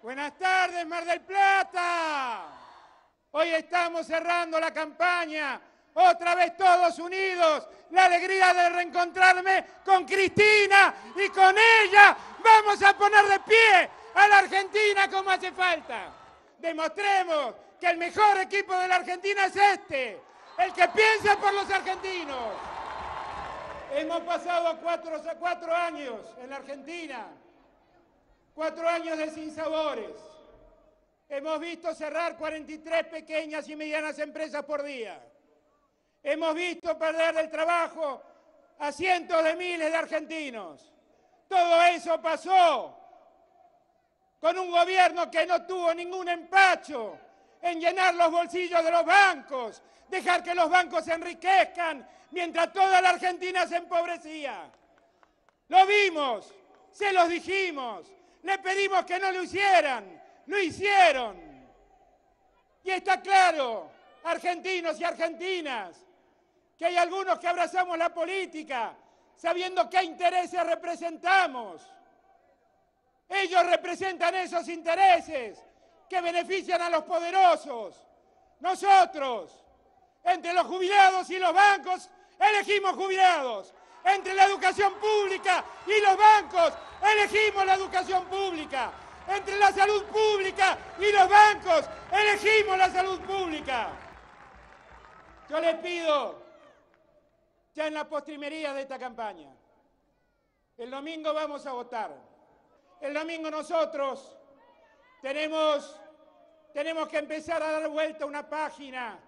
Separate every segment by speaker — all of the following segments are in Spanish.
Speaker 1: Buenas tardes, Mar del Plata. Hoy estamos cerrando la campaña. Otra vez todos unidos. La alegría de reencontrarme con Cristina y con ella. Vamos a poner de pie a la Argentina como hace falta. Demostremos que el mejor equipo de la Argentina es este. El que piensa por los argentinos. Hemos pasado cuatro, años en la Argentina cuatro años de sinsabores. Hemos visto cerrar 43 pequeñas y medianas empresas por día. Hemos visto perder el trabajo a cientos de miles de argentinos. Todo eso pasó con un gobierno que no tuvo ningún empacho en llenar los bolsillos de los bancos, dejar que los bancos se enriquezcan mientras toda la Argentina se empobrecía. Lo vimos, se los dijimos, le pedimos que no lo hicieran, lo hicieron. Y está claro, argentinos y argentinas, que hay algunos que abrazamos la política sabiendo qué intereses representamos. Ellos representan esos intereses que benefician a los poderosos. Nosotros, entre los jubilados y los bancos, elegimos jubilados. Entre la educación pública y los bancos, elegimos la educación pública. Entre la salud pública y los bancos, elegimos la salud pública. Yo les pido, ya en la postrimería de esta campaña, el domingo vamos a votar. El domingo nosotros tenemos, tenemos que empezar a dar vuelta a una página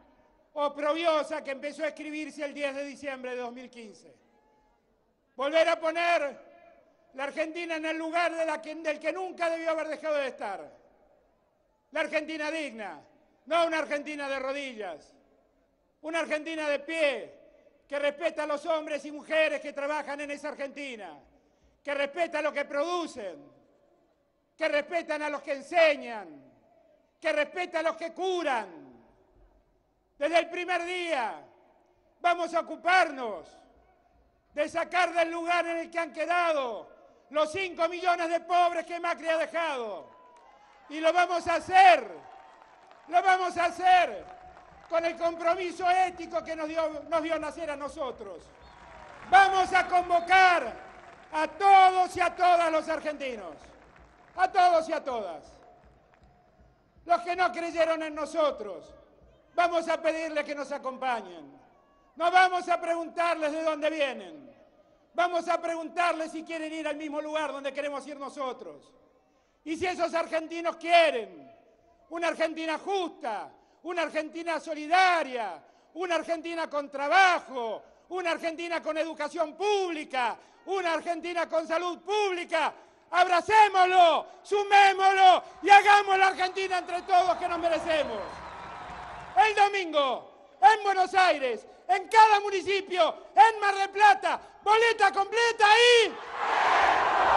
Speaker 1: oprobiosa que empezó a escribirse el 10 de diciembre de 2015. Volver a poner la Argentina en el lugar del que nunca debió haber dejado de estar. La Argentina digna, no una Argentina de rodillas, una Argentina de pie, que respeta a los hombres y mujeres que trabajan en esa Argentina, que respeta lo que producen, que respetan a los que enseñan, que respeta a los que curan. Desde el primer día vamos a ocuparnos de sacar del lugar en el que han quedado los 5 millones de pobres que Macri ha dejado. Y lo vamos a hacer, lo vamos a hacer con el compromiso ético que nos dio, nos dio nacer a nosotros. Vamos a convocar a todos y a todas los argentinos, a todos y a todas, los que no creyeron en nosotros. Vamos a pedirles que nos acompañen. No vamos a preguntarles de dónde vienen. Vamos a preguntarles si quieren ir al mismo lugar donde queremos ir nosotros. Y si esos argentinos quieren una Argentina justa, una Argentina solidaria, una Argentina con trabajo, una Argentina con educación pública, una Argentina con salud pública. Abracémoslo, sumémoslo y hagamos la Argentina entre todos que nos merecemos. El domingo en Buenos Aires, en cada municipio, en Mar del Plata. Boleta completa ahí.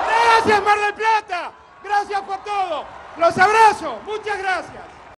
Speaker 1: Gracias Mar del Plata. Gracias por todo. Los abrazo. Muchas gracias.